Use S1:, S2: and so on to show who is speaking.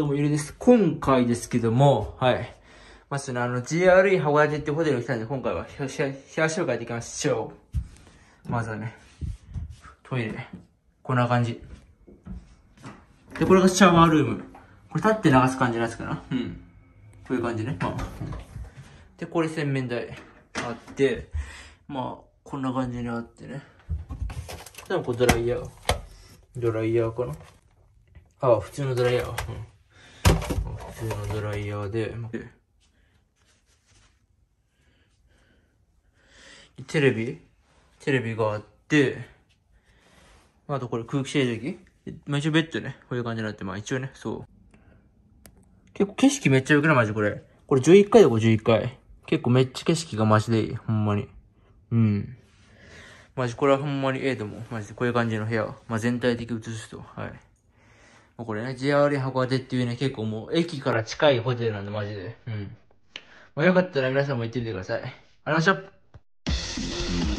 S1: どうも、ゆりです。今回ですけども、はい。まず、ね、あの、GRE 函館ってホテルに来たんで、今回は部屋紹介できましょう。まずはね、トイレ。こんな感じ。で、これがシャワールーム。これ立って流す感じなんつすかなうん。こういう感じね。まあ。で、これ洗面台あって、まあ、こんな感じにあってね。
S2: でも、これドライヤー。ドライヤーかなああ、普通のドライヤー。うん
S1: 通のドライヤーで、テレビテレビがあって、あとこれ空気清浄機まあ一応ベッドね、こういう感じになって、まあ一応ね、そう。結構景色めっちゃ良くないマジこれ。これ11回だこ11回。結構めっちゃ景色がマジでいい。ほんまに。うん。マジこれはほんまにええと思う。マジでこういう感じの部屋。まあ全体的映すと。はい。まあ、これね、JR 函館っていうね、結構もう駅から近いホテルなんで、マジで。うん。まあ、よかったら皆さんも行ってみてください。ありがとうございました。